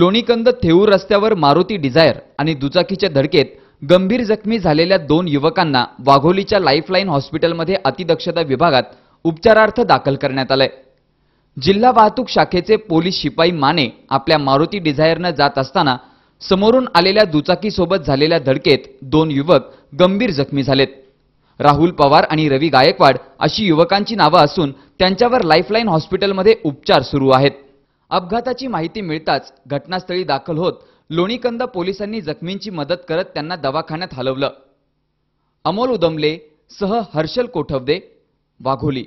लोणीकंद थेऊर रस्त्यावर मारुती डिझायर आणि दुचाकीच्या धडकेत गंभीर जखमी झालेल्या दोन युवकांना वाघोलीच्या लाईफलाईन हॉस्पिटलमध्ये अतिदक्षता विभागात उपचारार्थ दाखल करण्यात आलंय जिल्हा वाहतूक शाखेचे पोलीस शिपाई माने आपल्या मारुती डिझायरनं जात असताना समोरून आलेल्या दुचाकीसोबत झालेल्या धडकेत दोन युवक गंभीर जखमी झालेत राहुल पवार आणि रवी गायकवाड अशी युवकांची नावं असून त्यांच्यावर लाईफलाईन हॉस्पिटलमध्ये उपचार सुरू आहेत अपघाताची माहिती मिळताच घटनास्थळी दाखल होत लोणीकंद पोलिसांनी जखमींची मदत करत त्यांना दवाखान्यात हलवलं अमोल उदमले सह हर्षल कोठवदे वाघोली